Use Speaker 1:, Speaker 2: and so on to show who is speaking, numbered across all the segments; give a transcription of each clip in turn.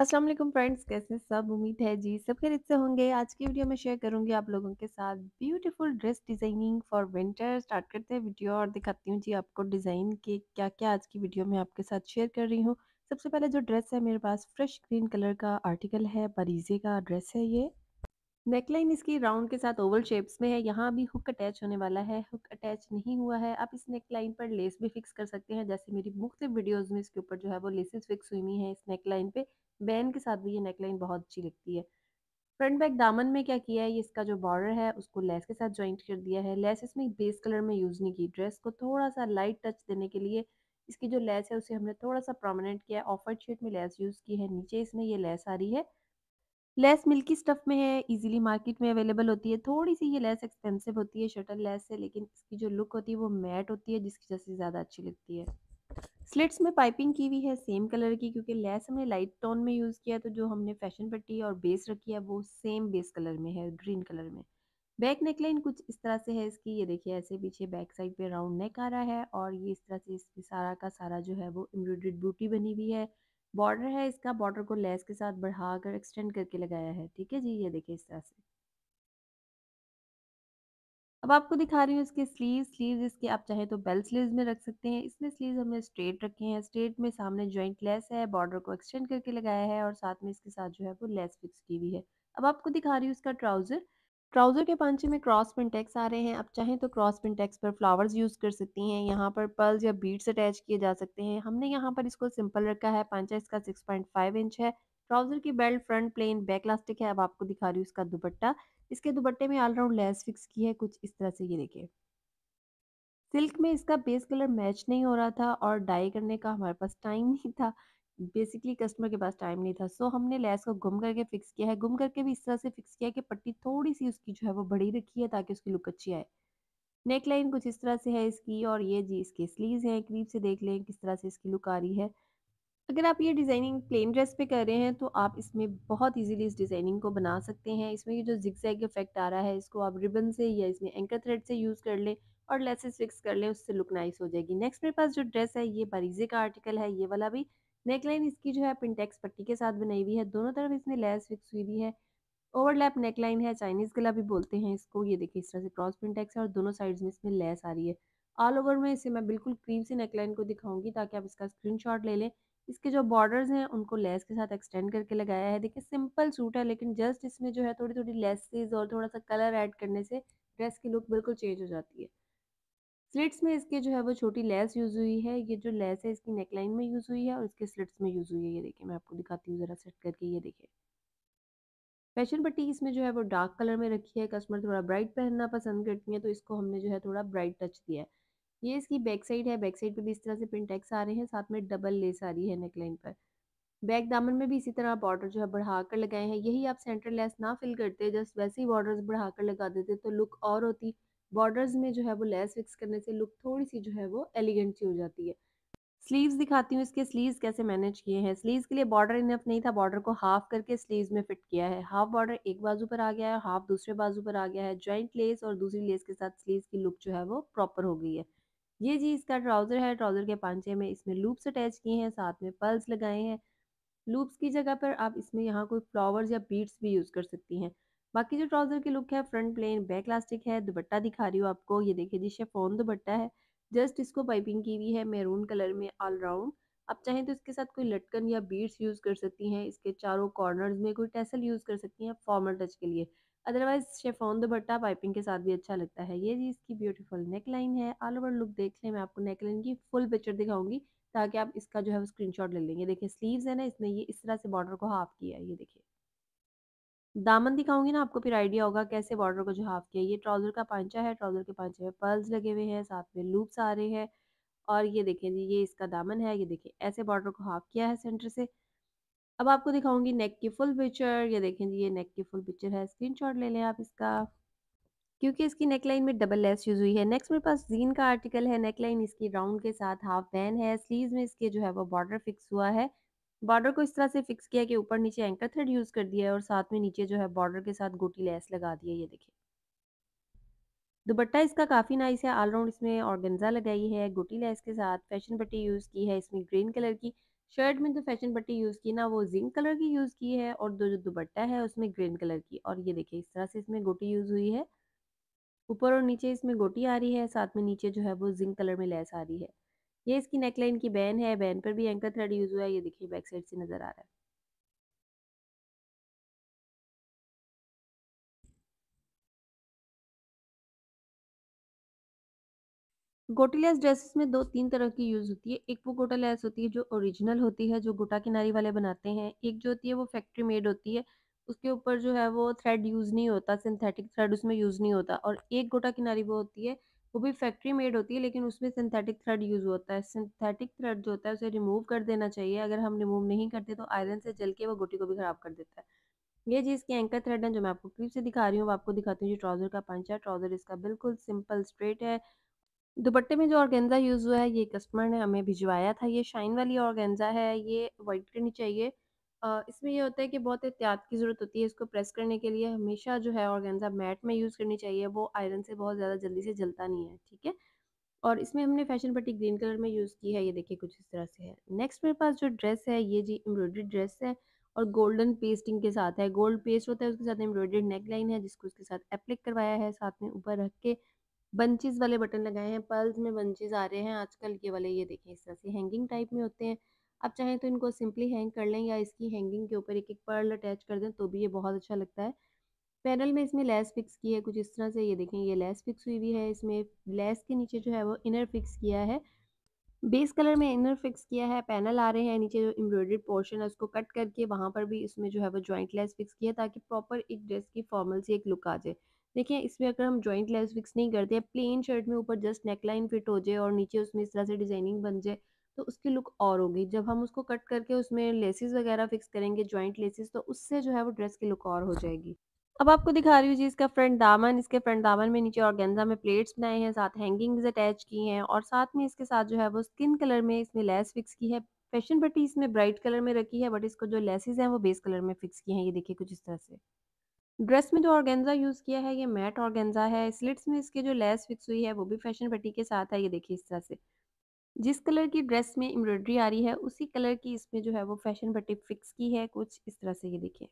Speaker 1: Aslam friends कैसे सब उम्मीद है जी सब खैरियत से होंगे आज की वीडियो में शेयर करूंगी आप लोगों के साथ beautiful dress designing for winter start करते हैं वीडियो और दिखाती हूँ जी आपको डिज़ाइन के क्या क्या आज की वीडियो में आपके साथ शेयर कर रही हूँ सबसे पहले जो ड्रेस है मेरे पास फ्रेश ग्रीन कलर का आर्टिकल है परीजे का ड्रेस है ये नेकलाइन इसकी राउंड के साथ ओवल शेप्स में है यहाँ भी हुक अटैच होने वाला है हुक अटैच नहीं हुआ है आप इस नेकलाइन पर लेस भी फिक्स कर सकते हैं जैसे मेरी मुख्तु वीडियोज़ में इसके ऊपर जो है वो लेसेस फिक्स हुई हुई हैं इस नेकलाइन पर बैन के साथ भी ये नेकलाइन बहुत अच्छी लगती है फ्रंट बैक दामन में क्या किया है ये इसका जो बॉर्डर है उसको लेस के साथ ज्वाइंट कर दिया है लेस इसमें बेस कलर में यूज़ नहीं की ड्रेस को थोड़ा सा लाइट टच देने के लिए इसकी जो लेस है उसे हमने थोड़ा सा प्रोमिनेंट किया है ऑफर शेड में लेस यूज़ की है नीचे इसमें ये लेस आ रही है लेस मिल्की स्टफ़ में है इजीली मार्केट में अवेलेबल होती है थोड़ी सी ये लेस एक्सपेंसिव होती है शटल लेस से लेकिन इसकी जो लुक होती है वो मैट होती है जिसकी वजह से ज़्यादा अच्छी लगती है स्लिट्स में पाइपिंग की हुई है सेम कलर की क्योंकि लेस हमने लाइट टोन में यूज़ किया तो जो हमने फैशन पट्टी और बेस रखी है वो सेम बेस कलर में है ग्रीन कलर में बैक नेकलाइन कुछ इस तरह से है इसकी ये देखिए ऐसे पीछे बैक साइड पे राउंड नेक आ रहा है और ये इस तरह से इसकी सारा का सारा जो है वो एम्ब्रॉयड्रेड बूटी बनी हुई है बॉर्डर है इसका बॉर्डर को लेस के साथ बढ़ाकर एक्सटेंड करके लगाया है ठीक है जी ये देखिए इस तरह से अब आपको दिखा रही हूँ इसके स्लीव स्लीव इसके आप चाहे तो बेल स्लीव में रख सकते हैं इसमें स्लीव हमने स्ट्रेट रखे हैं स्ट्रेट में सामने ज्वाइंट लेस है बॉर्डर को एक्सटेंड करके लगाया है और साथ में इसके साथ जो है वो लेस फिक्स की हुई है अब आपको दिखा रही हूँ इसका ट्राउज़र ट्राउज़र के पांचे में क्रॉस पिंटेक्स आ रहे हैं आप चाहें तो क्रॉस पिंटेक्स पर फ्लावर्स यूज़ कर सकती हैं यहाँ पर पर्ल्स या बीट्स अटैच किए जा सकते हैं हमने यहाँ पर इसको सिंपल रखा है पांचा इसका 6.5 इंच है ट्राउज़र की belt front plain back elastic है अब आपको दिखा रही हूँ इसका दुपट्टा इसके दुपट्टे में ऑलराउंड लेस फिक्स की है कुछ इस तरह से ये देखिए सिल्क में इसका बेस कलर मैच नहीं हो रहा था और डाई करने का हमारे पास टाइम नहीं था बेसिकली कस्टमर के पास टाइम नहीं था सो हमने लेस को गुम करके फिक्स किया है गुम करके भी इस तरह से फिक्स किया कि पट्टी थोड़ी सी उसकी जो है वो बड़ी रखी है ताकि उसकी लुक अच्छी आए नेक लाइन कुछ इस तरह से है इसकी और ये जी इसके स्लीव्स हैं करीब से देख लें किस तरह से इसकी लुक आ रही है अगर आप ये डिज़ाइनिंग प्लेन ड्रेस पे कर रहे हैं तो आप इसमें बहुत इजीली इस डिज़ाइनिंग को बना सकते हैं इसमें ये जो जैग इफेक्ट आ रहा है इसको आप रिबन से या इसमें एंकर थ्रेड से यूज़ कर लें और लेसेस फिक्स कर लें उससे लुक नाइस हो जाएगी नेक्स्ट मेरे पास जो ड्रेस है ये बारीजे का आर्टिकल है ये वाला भी नेकलाइन इसकी जो है पिंटेक्स पट्टी के साथ बनाई हुई है दोनों तरफ इसमें लेस फिक्स हुई हुई है ओवरलैप नेकलाइन है चाइनीज़ गला भी बोलते हैं इसको ये देखिए इस तरह से क्रॉस पिंटेक्स है और दोनों साइड्स में इसमें लेस आ रही है ऑल ओवर में इसे मैं बिल्कुल क्रीम से नेकलाइन को दिखाऊंगी ताकि आप इसका स्क्रीनशॉट ले लें इसके जो बॉर्डर्स हैं उनको लेस के साथ एक्सटेंड करके लगाया है देखिए सिंपल सूट है लेकिन जस्ट इसमें जो है थोड़ी थोड़ी लेसेज और थोड़ा सा कलर ऐड करने से ड्रेस की लुक बिल्कुल चेंज हो जाती है स्लिट्स में इसके जो है वो छोटी लेस यूज़ हुई है ये जो लेस है इसकी नेकलाइन में यूज़ हुई है और इसके स्लिट्स में यूज़ हुई है ये देखिए मैं आपको दिखाती हूँ ज़रा सेट करके ये देखिए फैशन पट्टी इसमें जो है वो डार्क कलर में रखी है कस्टमर थोड़ा ब्राइट पहनना पसंद करती है तो इसको हमने जो है थोड़ा ब्राइट टच दिया है ये इसकी बैक साइड है बैक साइड पे भी इस तरह से प्रिंटेक्स आ रहे हैं साथ में डबल लेस आ रही है नेकलाइन पर बैक दामन में भी इसी तरह बॉर्डर जो है बढ़ा कर लगाए हैं यही आप सेंटर लेस ना फिल करते जस्ट वैसे ही बॉर्डर बढ़ा कर लगा देते तो लुक और होती बॉर्डर्स में जो है वो लेस फिक्स करने से लुक थोड़ी सी जो है वो एलिगेंट सी हो जाती है स्लीव्स दिखाती हूँ इसके स्लीव्स कैसे मैनेज किए हैं स्लीव्स के लिए बॉर्डर इनफ नहीं था बॉर्डर को हाफ करके स्लीव्स में फिट किया है हाफ बॉर्डर एक बाजू पर आ गया है हाफ दूसरे बाजू पर आ गया है जॉइंट लेस और दूसरी लेस के साथ स्लीव्स की लुक जो है वो प्रॉपर हो गई है ये जी इसका ट्राउज़र है ट्राउज़र के पांचे में इसमें लूप्स अटैच किए हैं साथ में पल्स लगाए हैं लूप्स की जगह पर आप इसमें यहाँ कोई फ्लावर्स या बीट्स भी यूज़ कर सकती हैं बाकी जो ट्राउज़र की लुक है फ्रंट प्लेन बैक लास्टिक है दुपट्टा दिखा रही हूँ आपको ये देखिए जी शेफोन दुपट्टा है जस्ट इसको पाइपिंग की हुई है मेरून कलर में ऑल राउंड आप चाहें तो इसके साथ कोई लटकन या बीड्स यूज़ कर सकती हैं इसके चारों कॉर्नर्स में कोई टैसल यूज़ कर सकती हैं फॉर्मल टच के लिए अदरवाइज शेफोन दुपट्टा पाइपिंग के साथ भी अच्छा लगता है ये जी इसकी ब्यूटीफुल नेक लाइन है ऑल ओवर लुक देख लें मैं आपको नेक लाइन की फुल पिक्चर दिखाऊंगी ताकि आप इसका जो है वो स्क्रीनशॉट ले लेंगे देखिए स्लीव्स है ना इसमें ये इस तरह से बॉर्डर को हाफ किया है ये देखिए दामन दिखाऊंगी ना आपको फिर आइडिया होगा कैसे बॉर्डर को जो हाफ किया ये ट्राउजर का पांचा है ट्राउजर के पांचे में पर्ल्स लगे हुए हैं साथ में लूप्स आ रहे हैं और ये देखें जी ये इसका दामन है ये देखें ऐसे बॉर्डर को हाफ किया है सेंटर से अब आपको दिखाऊंगी नेक की फुल पिक्चर ये देखें जी ये नेक की फुल पिक्चर है स्क्रीनशॉट ले लें आप इसका क्योंकि इसकी नेक लाइन में डबल लेस यूज़ हुई है नेक्स्ट मेरे पास जीन का आर्टिकल है नेक लाइन इसकी राउंड के साथ हाफ बैन है स्लीव में इसके जो है वो बॉर्डर फिक्स हुआ है बॉर्डर को इस तरह से फिक्स किया कि ऊपर नीचे एंकर थ्रेड यूज़ कर दिया है और साथ में नीचे जो है बॉर्डर के साथ गोटी लेस लगा दी है ये देखिए दुपट्टा इसका काफ़ी नाइस है ऑलराउंड इसमें ऑर्गेंजा लगाई है गोटी लेस के साथ फैशन पट्टी यूज़ की है इसमें ग्रीन कलर की शर्ट में जो तो फैशन पट्टी यूज़ की ना वो जिंक कलर की यूज़ की है और दो जो दुपट्टा है उसमें ग्रीन कलर की और ये देखिए इस तरह से इसमें गोटी यूज़ हुई है ऊपर और नीचे इसमें गोटी आ रही है साथ में नीचे जो है वो जिंक कलर में लेस आ रही है ये इसकी नेकलाइन की बैन है बैन पर भी एंकर थ्रेड यूज़ हुआ है ये देखिए बैक साइड से नज़र आ रहा है गोटेलेस ड्रेसेस में दो तीन तरह की यूज़ होती है एक वो गोटा लेस होती है जो ओरिजिनल होती है जो गोटा किनारी वाले बनाते हैं एक जो होती है वो फैक्ट्री मेड होती है उसके ऊपर जो है वो थ्रेड यूज़ नहीं होता सिंथेटिक थ्रेड उसमें यूज़ नहीं होता और एक गोटा किनारी वो होती है वो भी फैक्ट्री मेड होती है लेकिन उसमें सिंथेटिक थ्रेड यूज़ होता है सिंथेटिक थ्रेड जो होता है उसे रिमूव कर देना चाहिए अगर हम रिमूव नहीं करते तो आयरन से जल के वो गोटी को भी ख़राब कर देता है ये जी इसके एंकर थ्रेड है जो मैं आपको क्लिप से दिखा रही हूँ आपको दिखाती हूँ जो ट्राउज़र का पंच है ट्राउज़र इसका बिल्कुल सिंपल स्ट्रेट है दुपट्टे में जो ऑर्गेंजा यूज़ हुआ है ये कस्टमर ने हमें भिजवाया था ये शाइन वाली ऑर्गेंजा है ये वाइट करनी चाहिए इसमें यह होता है कि बहुत एहतियात की ज़रूरत होती है इसको प्रेस करने के लिए हमेशा जो है ऑर्गेंजा मैट में यूज़ करनी चाहिए वो आयरन से बहुत ज़्यादा जल्दी से जलता नहीं है ठीक है और इसमें हमने फैशन पट्टी ग्रीन कलर में यूज़ की है ये देखिए कुछ इस तरह से है नेक्स्ट मेरे पास जो ड्रेस है ये जी एम्ब्रॉयडरी ड्रेस है और गोल्डन पेस्टिंग के साथ है गोल्ड पेस्ट होता है उसके साथ एम्ब्रॉयडरी नेक लाइन है जिसको उसके साथ एप्लिक करवाया है साथ में ऊपर रख के बंचेज वाले बटन लगाए हैं पर्ल्स में बंचेज आ रहे हैं आजकल ये वाले ये देखें इस तरह से हैंगिंग टाइप में होते हैं आप चाहें तो इनको सिंपली हैंग कर लें या इसकी हैंगिंग के ऊपर एक एक पर्ल अटैच कर दें तो भी ये बहुत अच्छा लगता है पैनल में इसमें लेस फिक्स की है कुछ इस तरह से ये देखें ये लेस फिक्स हुई हुई है इसमें लेस के नीचे जो है वो इनर फिक्स किया है बेस कलर में इनर फिक्स किया है पैनल आ रहे हैं नीचे जो एम्ब्रॉयडर्ड पोर्शन है उसको कट करके वहाँ पर भी इसमें जो है वो जॉइंट लेस फिक्स किया है ताकि प्रॉपर एक ड्रेस की फॉर्मल सी एक लुक आ जाए देखिए इसमें अगर हम जॉइंट लेस फिक्स नहीं करते प्लेन शर्ट में ऊपर जस्ट नेक लाइन फिट हो जाए और नीचे उसमें इस तरह से डिजाइनिंग बन जाए तो उसकी लुक और होगी जब हम उसको कट करके उसमें लेसिस वगैरह फिक्स करेंगे जॉइंट लेसिस तो उससे जो है वो ड्रेस की लुक और हो जाएगी अब आपको दिखा रही हूँ जी इसका फ्रंट दामन इसके फ्रंट दामन में नीचे गेंजा में प्लेट्स बनाए हैं साथ हैंगिंग्स अटैच की हैं और साथ में इसके साथ जो है वो स्किन कलर में इसमें लेस फिक्स की है फैशन पट्टी इसमें ब्राइट कलर में रखी है बट इसको जो लेसेज हैं वो बेस कलर में फिक्स की हैं ये देखिए कुछ इस तरह से ड्रेस में जो ऑर्गेंजा यूज़ किया है ये मैट ऑर्गेंजा है स्लिट्स में इसके जो लेस फिक्स हुई है वो भी फैशन पट्टी के साथ है ये देखिए इस तरह से जिस कलर की ड्रेस में एम्ब्रॉयडरी आ रही है उसी कलर की इसमें जो है वो फैशन पट्टी फिक्स की है कुछ इस तरह से ये देखिए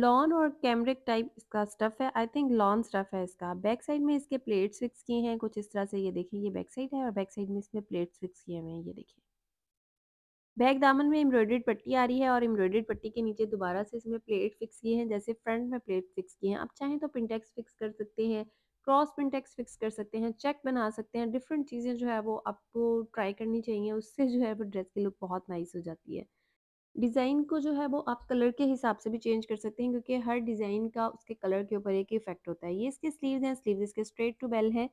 Speaker 1: लॉन और कैमरिक टाइप इसका स्टफ है आई थिंक लॉन स्टफ है इसका बैक साइड में इसके प्लेट्स फिक्स किए हैं कुछ इस तरह से ये देखिए ये बैक साइड है और बैक साइड में इसमें प्लेट्स फिक्स किए हुए हैं ये देखिए बैक दामन में एम्ब्रॉयड्रेड पट्टी आ रही है और एम्ब्रॉयड्रेड पट्टी के नीचे दोबारा से इसमें प्लेट फिक्स किए हैं जैसे फ्रंट में प्लेट फिक्स किए हैं आप चाहें तो पिंटेक्स फिक्स कर सकते हैं क्रॉस पिंटेक्स फिक्स कर सकते हैं चेक बना सकते हैं डिफरेंट चीज़ें जो है वो आपको ट्राई करनी चाहिए उससे जो है वो ड्रेस की लुक बहुत नाइस हो जाती है डिज़ाइन को जो है वो आप कलर के हिसाब से भी चेंज कर सकते हैं क्योंकि हर डिज़ाइन का उसके कलर के ऊपर एक इफेक्ट होता है ये इसके स्लीव्स हैं स्लीव्स इसके स्ट्रेट टू बेल है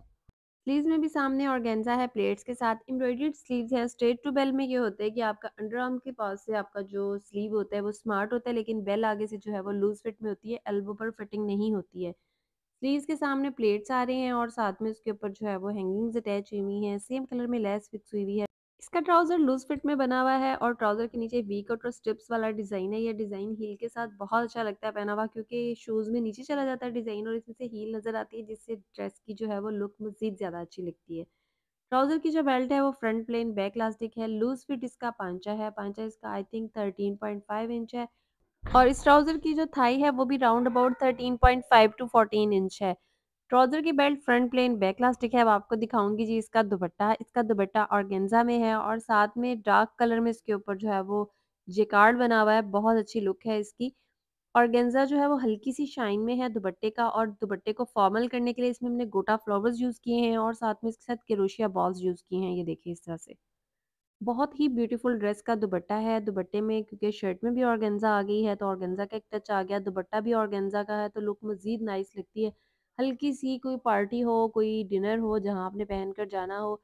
Speaker 1: स्लीव्स में भी सामने ऑर्गेन्जा है प्लेट्स के साथ एम्ब्रॉयडर्ड स्लीव्स है स्ट्रेट टू बेल में ये होता है कि आपका अंडर आर्म के पास से आपका जो स्लीव होता है वो स्मार्ट होता है लेकिन बेल आगे से जो है वो लूज फिट में होती है एल्बो पर फिटिंग नहीं होती है स्लीव्स के सामने प्लेट्स आ रहे हैं और साथ में उसके ऊपर जो है वो हैंगिंग्स अटैच हुई हुई हैं सेम कलर में लेस फिक्स हुई हुई है इसका ट्राउज़र लूज फिट में बना हुआ है और ट्राउज़र के नीचे वी कट और स्ट्रिप्स वाला डिज़ाइन है यह डिज़ाइन हील के साथ बहुत अच्छा लगता है पहना हुआ क्योंकि शूज़ में नीचे चला जाता है डिज़ाइन और इसमें से हील नज़र आती है जिससे ड्रेस की जो है वो लुक मज़ीद ज़्यादा अच्छी लगती है ट्राउज़र की जो बेल्ट है वो फ्रंट प्लेन बैक लास्टिक है लूज फिट इसका पांचा है पांचा इसका I think thirteen point five inch है और इस ट्राउज़र की जो थाई है वो भी round about thirteen point five to fourteen inch है ट्राउजर की belt front plain back elastic है अब आपको दिखाऊंगी जी इसका दुपट्टा इसका दुपट्टा ऑर्गेन्जा में है और साथ में डार्क कलर में इसके ऊपर जो है वो जेकार्ड बना हुआ है बहुत अच्छी लुक है इसकी ऑर्गेन्जा जो है वो हल्की सी शाइन में है दुपट्टे का और दुपट्टे को फॉर्मल करने के लिए इसमें हमने गोटा फ्लावर्स यूज़ किए हैं और साथ में इसके साथ केरोशिया बॉल्स यूज़ किए हैं ये देखिए इस तरह से बहुत ही ब्यूटीफुल ड्रेस का दुपट्टा है दुपट्टे में क्योंकि शर्ट में भी ऑर्गेन्जा आ गई है तो ऑर्गेन्जा का एक टच आ गया दुपट्टा भी ऑर्गेंजा का है तो लुक मज़ीद नाइस लगती है हल्की सी कोई पार्टी हो कोई डिनर हो जहाँ आपने पहन कर जाना हो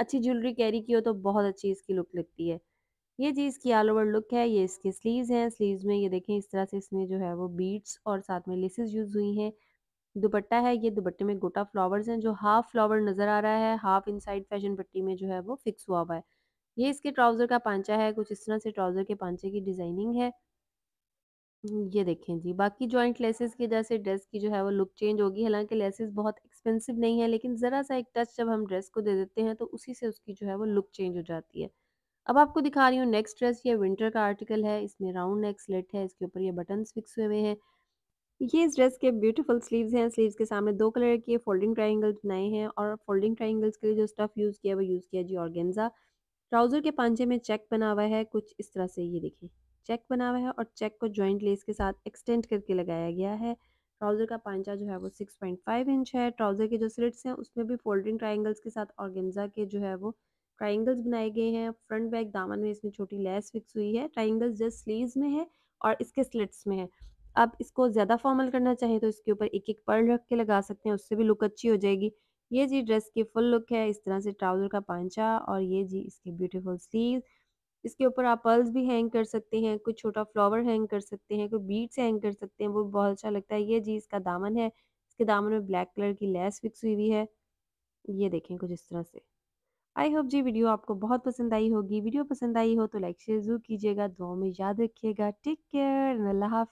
Speaker 1: अच्छी ज्वेलरी कैरी की हो तो बहुत अच्छी इसकी लुक लगती है ये जी इसकी ऑल ओवर लुक है ये इसके स्लीव्स हैं स्लीव्स में ये देखें इस तरह से इसमें जो है वो बीट्स और साथ में लेसेस यूज़ हुई हैं दुपट्टा है ये दुपट्टे में गोटा फ्लावर्स हैं जो हाफ फ्लावर नज़र आ रहा है हाफ इनसाइड फैशन पट्टी में जो है वो फिक्स हुआ हुआ है ये इसके ट्राउज़र का पांचा है कुछ इस तरह से ट्राउज़र के पांचे की डिज़ाइनिंग है ये देखें जी, बाकी जॉइंट लेसेस की वजह से ड्रेस की जो है वो लुक चेंज होगी, हालाँकि लेसेस बहुत एक्सपेंसिव नहीं है, लेकिन ज़रा-सा एक टच जब हम ड्रेस को दे देते हैं तो उसी से उसकी जो है वो लुक चेंज हो जाती है। अब आपको दिखा रही हूँ नेक्स्ट ड्रेस ये विंटर का आर्टिकल है, इसमें राउंड नेक स्लेट है, इसके ऊपर ये बटन फिक्स हुए हुए हैं। ये इस ड्रेस के ब्यूटीफुल स्लीव्स हैं, स्लीव्स के सामने दो कलर के फोल्डिंग ट्रायंगल्स बनाए हैं और फोल्डिंग ट्रायंगल्स के लिए जो स्टफ़ यूज़ किया है वो यूज़ किया जी ऑर्गेंजा ट्राउज़र के पांचे में चेक बना हुआ है, कुछ इस तरह से ये देखें। चेक बना हुआ है और चेक को जॉइंट लेस के साथ एक्सटेंड करके लगाया गया है ट्राउज़र का पांचा जो है वो सिक्स पॉइंट फाइव इंच है ट्राउज़र के जो स्लिट्स हैं उसमें भी फोल्डिंग ट्राइंगल्स के साथ ऑर्गेन्जा के जो है वो ट्राइंगल्स बनाए गए हैं फ्रंट बैक दामन में इसमें छोटी लेस फिक्स हुई है ट्राइंगल्स जस्ट स्लीव में है और इसके स्लिट्स में है आप इसको ज़्यादा फॉर्मल करना चाहें तो इसके ऊपर एक एक पर्ल रख के लगा सकते हैं उससे भी लुक अच्छी हो जाएगी ये जी ड्रेस की फुल लुक है इस तरह से ट्राउज़र का पांचा और ये जी इसके ब्यूटीफुल स्लीव इसके ऊपर आप पर्ल्स भी हैंग कर सकते हैं कुछ छोटा फ्लावर हैंग कर सकते हैं कोई बीट्स हैंग कर सकते हैं वो बहुत अच्छा लगता है ये जी इसका दामन है इसके दामन में ब्लैक कलर की लेस फिक्स हुई हुई है ये देखें कुछ इस तरह से आई होप जी वीडियो आपको बहुत पसंद आई होगी वीडियो पसंद आई हो तो लाइक शेयर जरूर कीजिएगा दुआ में याद रखिएगा टेक केयर अल्लाह हाफ